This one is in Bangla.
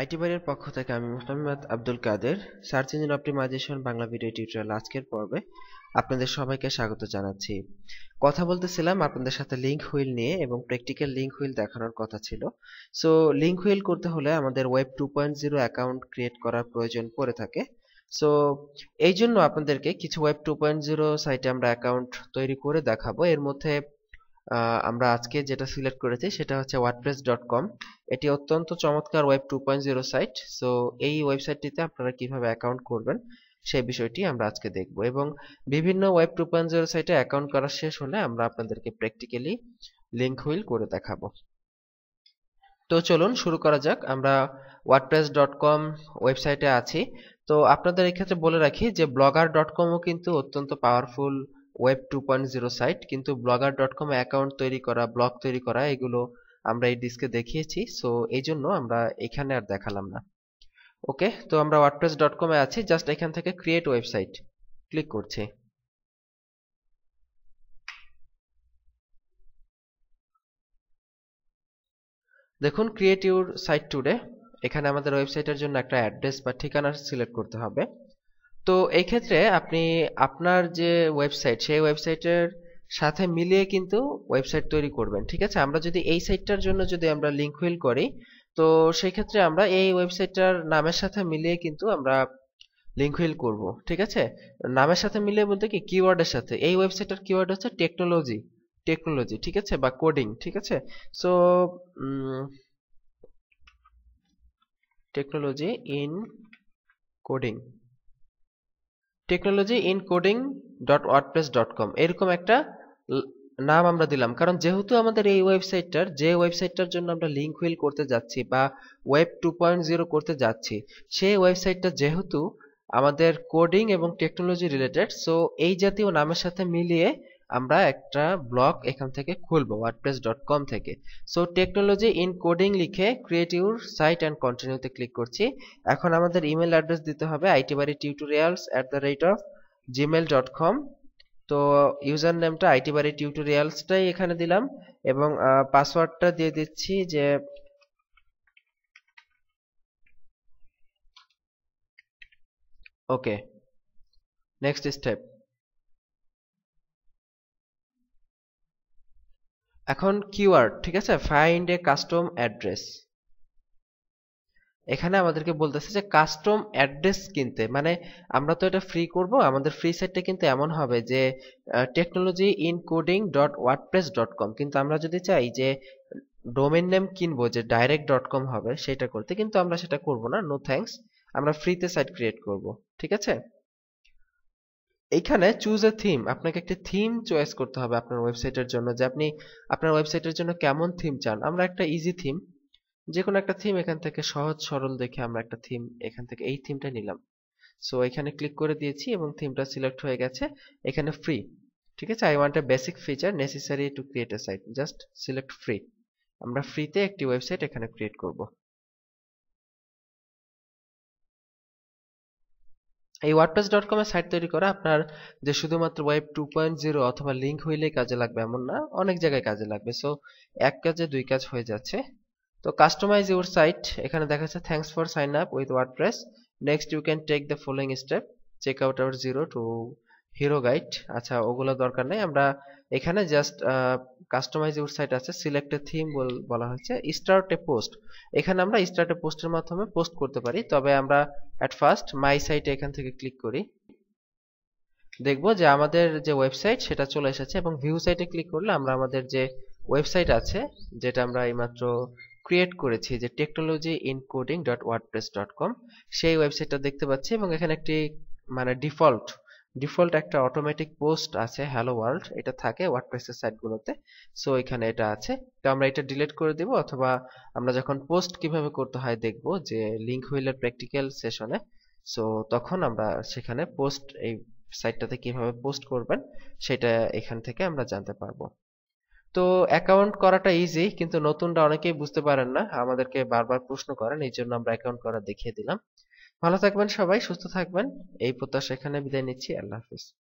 আইটি বাড়ির পক্ষ থেকে আমি Mohammad Abdul Kader search engine optimization Bangla video tutorial আজকের পর্বে আপনাদের সবাইকে স্বাগত জানাচ্ছি কথা বলতেছিলাম আপনাদের সাথে লিঙ্ক হুইল নিয়ে এবং প্র্যাকটিক্যাল লিঙ্ক হুইল দেখানোর কথা ছিল সো লিঙ্ক হুইল করতে হলে আমাদের web two point zero account create করার প্রয়োজন পড়ে থাকে সো এই জন্য আপনাদেরকে কিছু ওয়েব টু পয়েন্ট জিরো সাইটে আমরা অ্যাকাউন্ট তৈরি করে দেখাবো এর মধ্যে আমরা আজকে যেটা সিলেক্ট করেছি সেটা হচ্ছে ওয়ার্ডপ্রেস ডট কম এটি অত্যন্ত চমৎকার web two point zero site so এই ওয়েবসাইটটিতে আপনারা কিভাবে অ্যাকাউন্ট করবেন সেই বিষয়টি আমরা আজকে দেখব এবং বিভিন্ন ওয়েব টু পয়েন্ট জিরো সাইটে অ্যাকাউন্ট করা শেষ হলে আমরা আপনাদেরকে প্র্যাকটিক্যালি লিঙ্ক হুইল করে দেখাবো তো চলুন শুরু করা যাক আমরা ওয়ার্ডপ্রেস ডট কম ওয়েবসাইটে আছি তো আপনাদের এক্ষেত্রে বলে রাখি যে ব্লগার ডট কমও কিন্তু অত্যন্ত powerful web two point zero site কিন্তু ব্লগার ডট কম অ্যাকাউন্ট তৈরি করা ব্লগ তৈরি করা এগুলো আমরা এই ডিস্কে দেখিয়েছি সো এই জন্য আমরা এখানে আর দেখালাম না ওকে তো আমরা ওয়ার্ডপ্রেস ডট কমে আছি জাস্ট এখান থেকে ক্রিয়েট ওয়েবসাইট ক্লিক করছি দেখুন ক্রিয়েট ইউর সাইট টুডে এখানে আমাদের ওয়েবসাইটের জন্য একটা অ্যাড্রেস বা ঠিকানা সিলেক্ট করতে হবে তো এই ক্ষেত্রে আপনি আপনার যে ওয়েবসাইট সেই ওয়েবসাইটের সাথে মিলিয়ে কিন্তু ওয়েবসাইট তৈরি করবেন ঠিক আছে আমরা যদি এই সাইটটার জন্য যদি আমরা লিঙ্ক হুইল করি তো সেই ক্ষেত্রে আমরা এই ওয়েবসাইটটার নামের সাথে মিলিয়ে কিন্তু আমরা লিঙ্ক হুইল করব ঠিক আছে নামের সাথে মিলিয়ে বলতে কি কিওয়ার্ডের সাথে এই ওয়েবসাইটটার কিওয়ার্ড হচ্ছে টেকনোলজি টেকনোলজি ঠিক আছে বা কোডিং ঠিক আছে so technology in coding technology in coding dot WordPress dot com এরকম একটা নাম আমরা দিলাম কারণ যেহেতু আমাদের এই ওয়েবসাইটটার যে ওয়েবসাইটটার জন্য আমরা লিঙ্ক হুইল করতে যাচ্ছি বা ওয়েব টু পয়েন্ট জিরো করতে যাচ্ছি সেই ওয়েবসাইটটা যেহেতু আমাদের কোডিং এবং টেকনোলজি রিলেটেড সো এই জাতীয় নামের সাথে মিলিয়ে আমরা একটা ব্লগ এখান থেকে খুলবো ওয়ার্ডপ্রেস ডট কম থেকে সো টেকনোলজি ইন কোডিং লিখে ক্রিয়েট ইউর সাইট অ্যান্ড কন্টিনিউতে ক্লিক করছি এখন আমাদের ইমেল অ্যাড্রেস দিতে হবে আইটি বাড়ি tutorials at the rate of Gmail dot com তো ইউজার নেমটা বাড়ি টিউটোরিয়ালসটাই এখানে দিলাম এবং পাসওয়ার্ডটা দিয়ে দিচ্ছি যে ওকে নেক্সট স্টেপ এখন কিওয়ার্ড ঠিক আছে ফাইন্ড এ কাস্টম অ্যাড্রেস এখানে আমাদেরকে বলতেছে যে কাস্টম অ্যাড্রেস কিনতে মানে আমরা তো এটা ফ্রি করব আমাদের ফ্রি সাইটটা কিন্তু এমন হবে যে technology in coding dot WordPress dot com কিন্তু আমরা যদি চাই যে ডোমেন নেম কিনবো যে ডাইরেক্ট ডট কম হবে সেটা করতে কিন্তু আমরা সেটা করব না নো থ্যাঙ্কস আমরা ফ্রিতে সাইট ক্রিয়েট করব ঠিক আছে এইখানে চুজ এ থিম আপনাকে একটা থিম চয়েস করতে হবে আপনার ওয়েবসাইটের জন্য যে আপনি আপনার ওয়েবসাইটের জন্য কেমন থিম চান আমরা একটা ইজি থিম যে কোনো একটা থিম এখান থেকে সহজ সরল দেখে আমরা একটা থিম এখান থেকে এই থিমটা নিলাম সো এখানে ক্লিক করে দিয়েছি এবং থিমটা সিলেক্ট হয়ে গেছে এখানে ফ্রি ঠিক আছে I want a basic feature necessary to create a site just select free আমরা ফ্রিতে একটি ওয়েবসাইট এখানে ক্রিয়েট করব এই ওয়ার্ডপ্রেস ডট কমের সাইট তৈরি করা আপনার যে শুধুমাত্র ওয়েব টু পয়েন্ট জিরো অথবা লিঙ্ক হইলেই কাজে লাগবে এমন না অনেক জায়গায় কাজে লাগবে সো এক কাজে দুই কাজ হয়ে যাচ্ছে তো কাস্টমাইজ ইউর সাইট এখানে দেখা যাচ্ছে thanks for sign up with WordPress next you can take the following step check out our zero to hero guide আচ্ছা ওগুলো দরকার নেই আমরা এখানে জাস্ট কাস্টমাইজ ওয়েবসাইট আছে সিলেক্ট এ থিম বলা হয়েছে স্টার্ট এ পোস্ট এখানে আমরা স্টার্ট এ পোস্টের মাধ্যমে পোস্ট করতে পারি তবে আমরা অ্যাট ফার্স্ট মাই সাইটে এখান থেকে ক্লিক করি দেখব যে আমাদের যে ওয়েবসাইট সেটা চলে এসেছে এবং ভিউ সাইটে ক্লিক করলে আমরা আমাদের যে ওয়েবসাইট আছে যেটা আমরা এইমাত্র ক্রিয়েট করেছি যে technology in coding dot WordPress dot com সেই ওয়েবসাইটটা দেখতে পাচ্ছি এবং এখানে একটি মানে ডিফল্ট ডিফল্ট একটা অটোমেটিক পোস্ট আছে হ্যালো ওয়ার্ল্ড এটা থাকে ওয়ার্ডপ্রেসের সাইটগুলোতে সো এখানে এটা আছে তো আমরা এটা ডিলিট করে দেব অথবা আমরা যখন পোস্ট কিভাবে করতে হয় দেখব যে লিঙ্ক হুইলের প্র্যাকটিক্যাল সেশনে সো তখন আমরা সেখানে পোস্ট এই সাইটটাতে কিভাবে পোস্ট করবেন সেটা এখান থেকে আমরা জানতে পারবো তো অ্যাকাউন্ট করাটা ইজি কিন্তু নতুনটা অনেকেই বুঝতে পারেন না আমাদেরকে বারবার প্রশ্ন করেন এই জন্য আমরা অ্যাকাউন্ট করা দেখিয়ে দিলাম ভালো থাকবেন সবাই সুস্থ থাকবেন এই প্রত্যাশা এখানে বিদায় নিচ্ছি আল্লাহ হাফিজ